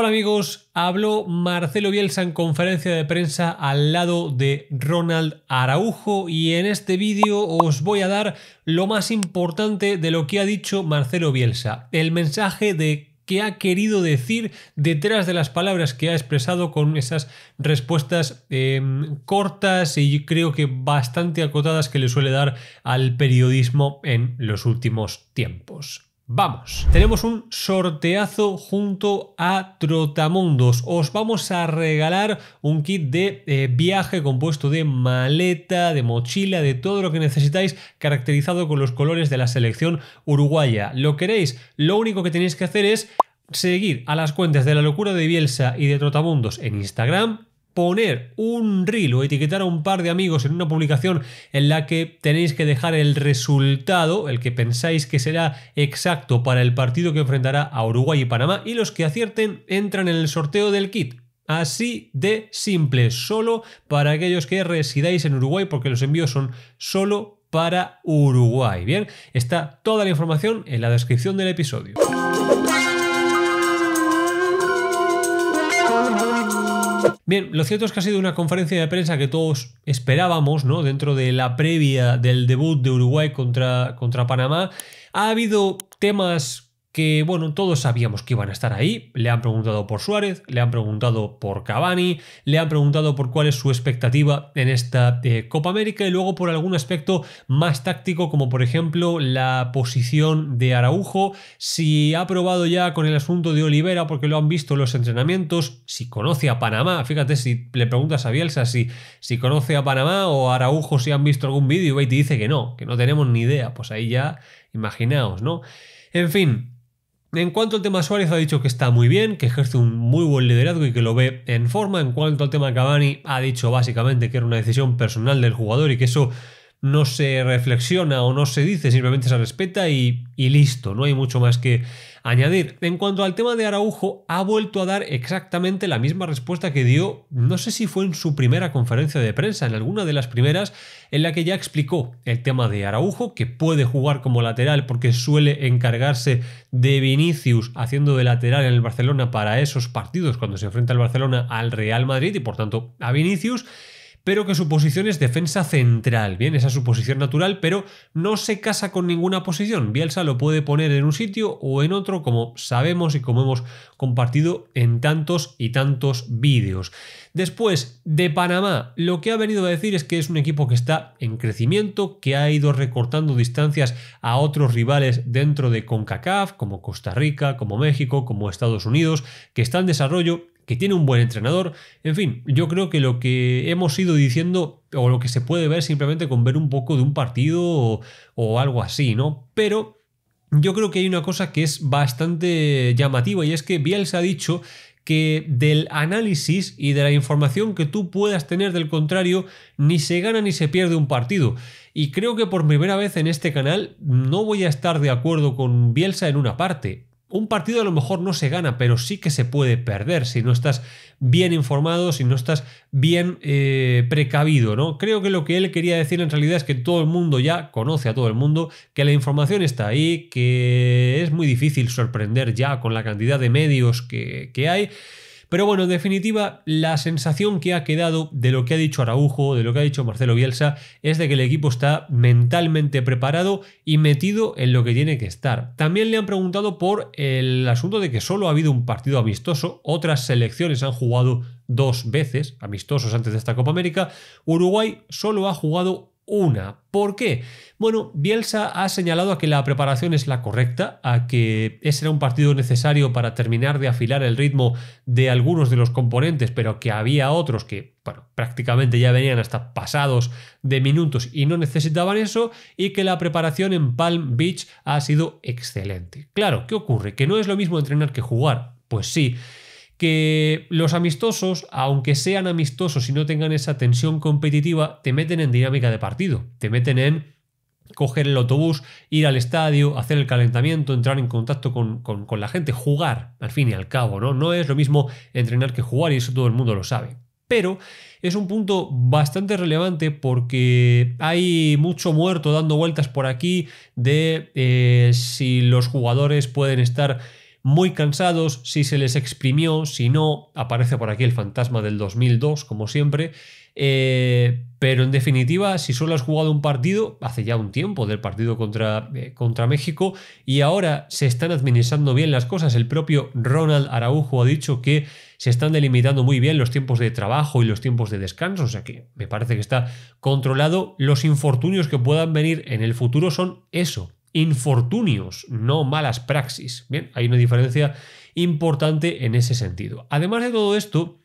Hola amigos, habló Marcelo Bielsa en conferencia de prensa al lado de Ronald Araujo y en este vídeo os voy a dar lo más importante de lo que ha dicho Marcelo Bielsa, el mensaje de qué ha querido decir detrás de las palabras que ha expresado con esas respuestas em, cortas y creo que bastante acotadas que le suele dar al periodismo en los últimos tiempos. Vamos, tenemos un sorteazo junto a Trotamundos. Os vamos a regalar un kit de eh, viaje compuesto de maleta, de mochila, de todo lo que necesitáis, caracterizado con los colores de la selección uruguaya. ¿Lo queréis? Lo único que tenéis que hacer es seguir a las cuentas de la locura de Bielsa y de Trotamundos en Instagram, poner un rilo, etiquetar a un par de amigos en una publicación en la que tenéis que dejar el resultado, el que pensáis que será exacto para el partido que enfrentará a Uruguay y Panamá, y los que acierten entran en el sorteo del kit. Así de simple, solo para aquellos que residáis en Uruguay, porque los envíos son solo para Uruguay. Bien, está toda la información en la descripción del episodio. Bien, lo cierto es que ha sido una conferencia de prensa que todos esperábamos, ¿no? Dentro de la previa del debut de Uruguay contra, contra Panamá. Ha habido temas que bueno, todos sabíamos que iban a estar ahí, le han preguntado por Suárez, le han preguntado por Cavani, le han preguntado por cuál es su expectativa en esta eh, Copa América y luego por algún aspecto más táctico como por ejemplo la posición de Araujo, si ha probado ya con el asunto de Olivera porque lo han visto en los entrenamientos, si conoce a Panamá, fíjate si le preguntas a Bielsa si, si conoce a Panamá o a Araujo si han visto algún vídeo y te dice que no, que no tenemos ni idea, pues ahí ya imaginaos, ¿no? En fin, en cuanto al tema Suárez, ha dicho que está muy bien, que ejerce un muy buen liderazgo y que lo ve en forma. En cuanto al tema Cavani, ha dicho básicamente que era una decisión personal del jugador y que eso no se reflexiona o no se dice, simplemente se respeta y, listo, no hay mucho más que añadir. En cuanto al tema de Araujo, ha vuelto a dar exactamente la misma respuesta que dio, no sé si fue en su primera conferencia de prensa, en alguna de las primeras, en la que ya explicó el tema de Araujo, que puede jugar como lateral porque suele encargarse de Vinicius haciendo de lateral en el Barcelona para esos partidos cuando se enfrenta el Barcelona al Real Madrid y por tanto a Vinicius pero que su posición es defensa central. Bien, esa es su posición natural, pero no se casa con ninguna posición. Bielsa lo puede poner en un sitio o en otro, como sabemos y como hemos compartido en tantos y tantos vídeos. Después, de Panamá, lo que ha venido a decir es que es un equipo que está en crecimiento, que ha ido recortando distancias a otros rivales dentro de CONCACAF, como Costa Rica, como México, como Estados Unidos, que está en desarrollo que tiene un buen entrenador. En fin, yo creo que lo que hemos ido diciendo, o lo que se puede ver simplemente con ver un poco de un partido o, algo así, ¿no? Pero yo creo que hay una cosa que es bastante llamativa y es que Bielsa ha dicho que del análisis y de la información que tú puedas tener del contrario, ni se gana ni se pierde un partido. Y creo que por primera vez en este canal no voy a estar de acuerdo con Bielsa en una parte un partido a lo mejor no se gana, pero sí que se puede perder si no estás bien informado, si no estás bien eh, precavido, ¿no? Creo que lo que él quería decir en realidad es que todo el mundo ya conoce a todo el mundo, que la información está ahí, que es muy difícil sorprender ya con la cantidad de medios que, que hay pero bueno, en definitiva, la sensación que ha quedado de lo que ha dicho Araujo, de lo que ha dicho Marcelo Bielsa, es de que el equipo está mentalmente preparado y metido en lo que tiene que estar. También le han preguntado por el asunto de que solo ha habido un partido amistoso, otras selecciones han jugado dos veces amistosos antes de esta Copa América, Uruguay solo ha jugado una. ¿Por qué? Bueno, Bielsa ha señalado a que la preparación es la correcta, a que ese era un partido necesario para terminar de afilar el ritmo de algunos de los componentes, pero que había otros que, bueno, prácticamente ya venían hasta pasados de minutos y no necesitaban eso, y que la preparación en Palm Beach ha sido excelente. Claro, ¿qué ocurre? Que no es lo mismo entrenar que jugar. Pues sí que los amistosos, aunque sean amistosos y no tengan esa tensión competitiva, te meten en dinámica de partido, te meten en coger el autobús, ir al estadio, hacer el calentamiento, entrar en contacto con, la gente, jugar, al fin y al cabo, ¿no? No es lo mismo entrenar que jugar y eso todo el mundo lo sabe. Pero es un punto bastante relevante porque hay mucho muerto dando vueltas por aquí de eh, si los jugadores pueden estar muy cansados, si se les exprimió, si no, aparece por aquí el fantasma del 2002, como siempre. Eh, pero en definitiva, si solo has jugado un partido, hace ya un tiempo del partido contra, eh, contra México, y ahora se están administrando bien las cosas. El propio Ronald Araujo ha dicho que se están delimitando muy bien los tiempos de trabajo y los tiempos de descanso, o sea que me parece que está controlado. Los infortunios que puedan venir en el futuro son eso, infortunios, no malas praxis. Bien, hay una diferencia importante en ese sentido. Además de todo esto,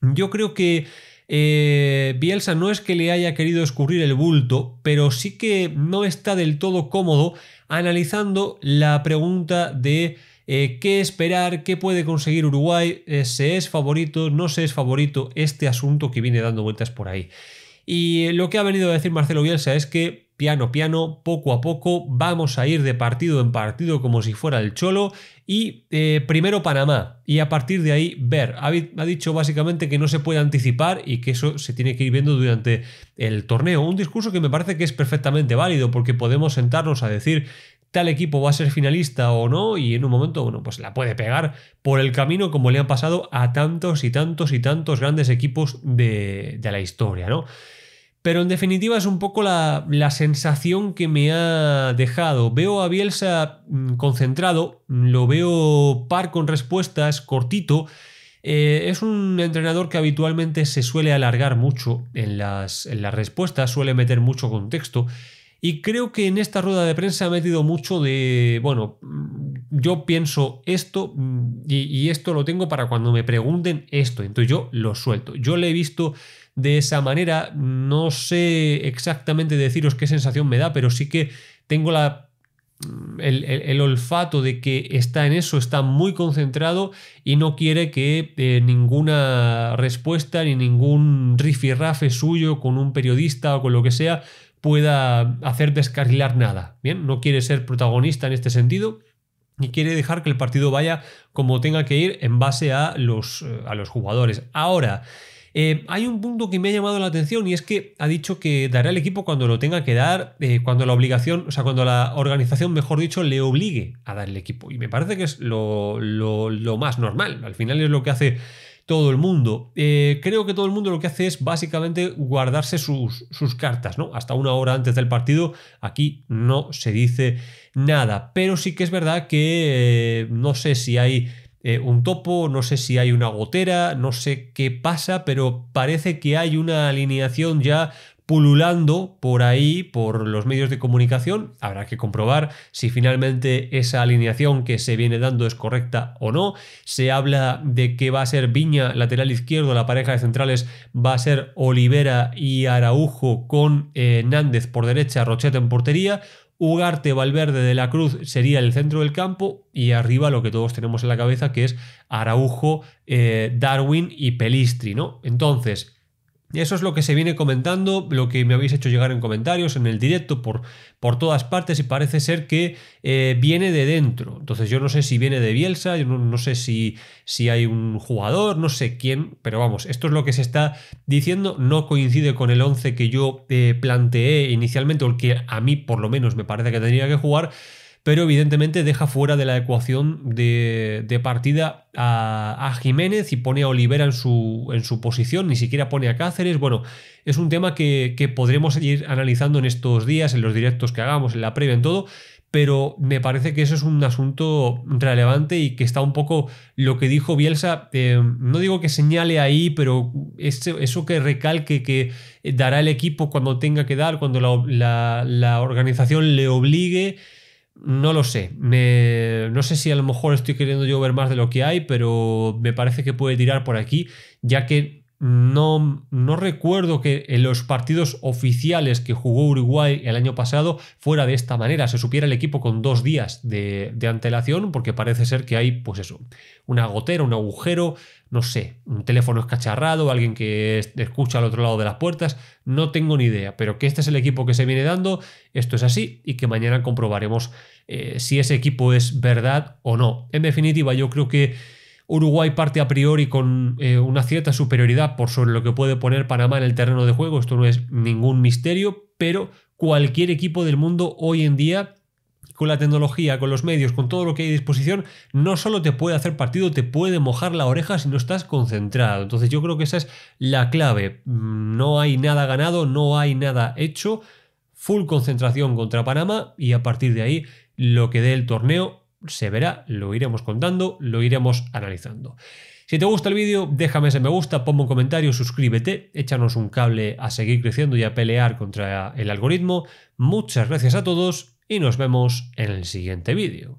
yo creo que eh, Bielsa no es que le haya querido escurrir el bulto, pero sí que no está del todo cómodo analizando la pregunta de eh, qué esperar, qué puede conseguir Uruguay, eh, se es favorito, no se es favorito, este asunto que viene dando vueltas por ahí. Y lo que ha venido a decir Marcelo Bielsa es que piano piano, poco a poco, vamos a ir de partido en partido como si fuera el cholo y eh, primero Panamá y a partir de ahí ver. Ha, ha, dicho básicamente que no se puede anticipar y que eso se tiene que ir viendo durante el torneo. Un discurso que me parece que es perfectamente válido porque podemos sentarnos a decir tal equipo va a ser finalista o no y en un momento, bueno, pues la puede pegar por el camino como le han pasado a tantos y tantos y tantos grandes equipos de la historia, ¿no? Pero en definitiva es un poco la, sensación que me ha dejado. Veo a Bielsa mm, concentrado, mm, lo veo par con respuestas, cortito. Eh, es un entrenador que habitualmente se suele alargar mucho en las, en las respuestas, suele meter mucho contexto. Y creo que en esta rueda de prensa ha metido mucho de, bueno, mm, yo pienso esto y, y, esto lo tengo para cuando me pregunten esto. Entonces yo lo suelto. Yo le he visto de esa manera. No sé exactamente deciros qué sensación me da, pero sí que tengo la mm, el, olfato de que está en eso, está muy concentrado y no quiere que eh, ninguna respuesta ni ningún rifirrafe suyo con un periodista o con lo que sea pueda hacer descarrilar nada. Bien, no quiere ser protagonista en este sentido y quiere dejar que el partido vaya como tenga que ir en base a los, eh, a los jugadores. Ahora, eh, hay un punto que me ha llamado la atención y es que ha dicho que dará el equipo cuando lo tenga que dar, eh, cuando la obligación, o sea, cuando la organización, mejor dicho, le obligue a dar el equipo. Y me parece que es lo, más normal. Al final es lo que hace todo el mundo. Eh, creo que todo el mundo lo que hace es básicamente guardarse sus, cartas, ¿no? Hasta una hora antes del partido. Aquí no se dice nada. Pero sí que es verdad que no sé si hay eh, un topo, no sé si hay una gotera, no sé qué pasa, pero parece que hay una alineación ya pululando por ahí, por los medios de comunicación. Habrá que comprobar si finalmente esa alineación que se viene dando es correcta o no. Se habla de que va a ser Viña lateral izquierdo, la pareja de centrales va a ser Olivera y Araujo con eh, Nández por derecha, Rochette en portería. Ugarte, Valverde, De la Cruz sería el centro del campo y arriba lo que todos tenemos en la cabeza que es Araujo, eh, Darwin y Pelistri, ¿no? Entonces, eso es lo que se viene comentando, lo que me habéis hecho llegar en comentarios, en el directo, por, por todas partes, y parece ser que eh, viene de dentro. Entonces yo no sé si viene de Bielsa, yo no, sé si, si hay un jugador, no sé quién, pero vamos, esto es lo que se está diciendo, no coincide con el 11 que yo eh, planteé inicialmente, o el que a mí por lo menos me parece que tendría que jugar, pero evidentemente deja fuera de la ecuación de, partida a, Jiménez y pone a Olivera en su, en su posición, ni siquiera pone a Cáceres. Bueno, es un tema que, podremos seguir analizando en estos días, en los directos que hagamos, en la previa, en todo, pero me parece que eso es un asunto relevante y que está un poco lo que dijo Bielsa, eh, no digo que señale ahí, pero eso que recalque que dará el equipo cuando tenga que dar, cuando la, la organización le obligue. No lo sé. no sé si a lo mejor estoy queriendo yo ver más de lo que hay, pero me parece que puede tirar por aquí, ya que no, recuerdo que en los partidos oficiales que jugó Uruguay el año pasado fuera de esta manera, se supiera el equipo con dos días de, antelación, porque parece ser que hay, pues eso, una gotera, un agujero, no sé, un teléfono escacharrado, alguien que escucha al otro lado de las puertas, no tengo ni idea, pero que este es el equipo que se viene dando, esto es así y que mañana comprobaremos eh, si ese equipo es verdad o no. En definitiva, yo creo que Uruguay parte a priori con eh, una cierta superioridad por sobre lo que puede poner Panamá en el terreno de juego, esto no es ningún misterio, pero cualquier equipo del mundo hoy en día con la tecnología, con los medios, con todo lo que hay a disposición, no solo te puede hacer partido, te puede mojar la oreja si no estás concentrado. Entonces yo creo que esa es la clave. Mm, no hay nada ganado, no hay nada hecho. Full concentración contra Panamá y a partir de ahí lo que dé el torneo se verá, lo iremos contando, lo iremos analizando. Si te gusta el vídeo, déjame ese me gusta, ponme un comentario, suscríbete, échanos un cable a seguir creciendo y a pelear contra el algoritmo. Muchas gracias a todos y nos vemos en el siguiente vídeo.